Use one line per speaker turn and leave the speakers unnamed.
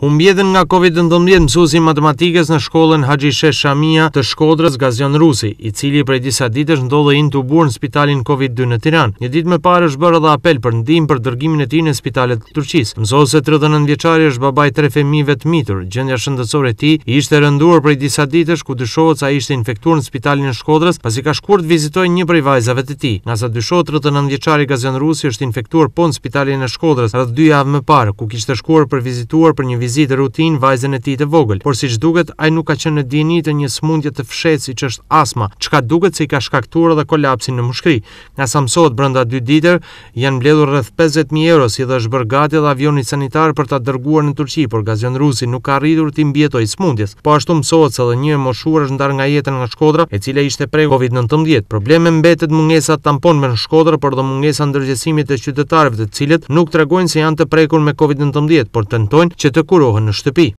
Unë bjedhen nga COVID-19 mësusi matematikës në shkollën Haji Shesh Shamia të shkodrës Gazion Rusi, i cili për e disa ditës ndodhe në të burë në spitalin COVID-2 në Tiran. Një ditë me parë është bërë dhe apel për ndim për dërgimin e ti në spitalet të Turqis. Mësose të rëdhën në vjeqari është babaj tre femive të mitur, gjendja shëndësore ti ishte rënduar për e disa ditës ku dyshohet sa ishte infektuar në spitalin në shkodrës pas i ka shkurt vizitoj një për i vajzave të ti. Nga sa dyshohet rëdhën në vjeqari Gazion Rusi është infektuar po në spitalin në shkodrës rëdhë dy javë me parë ku kishte shkurt për vizituar për një vizituar mjekësi rutin vajzën e tij të vogël, por siç duket ai nuk ka qenë në dini të një smundje të fshehtë që është astma, çka duket se i ka shkaktuar edhe kolapsin në mushkëri. Nga sa mësohet brenda dy ditë janë mbledhur rreth 50000 euro si dhe është bërë gati edhe avioni sanitar për ta dërguar në Turqi, por gazion rusi nuk ka arritur të mbietojë smundjes. Po ashtu mësohet se edhe një moshuar është ndarë nga jeta nga Shkodra, e cila ishte prej COVID-19. Probleme mbetet mungesa tampon me në Shkodra, por do mungesa ndërgjësimit të qytetarëve të cilët nuk tregojnë se janë të prekur me COVID-19, por tentojnë që të kur roh në shtëpi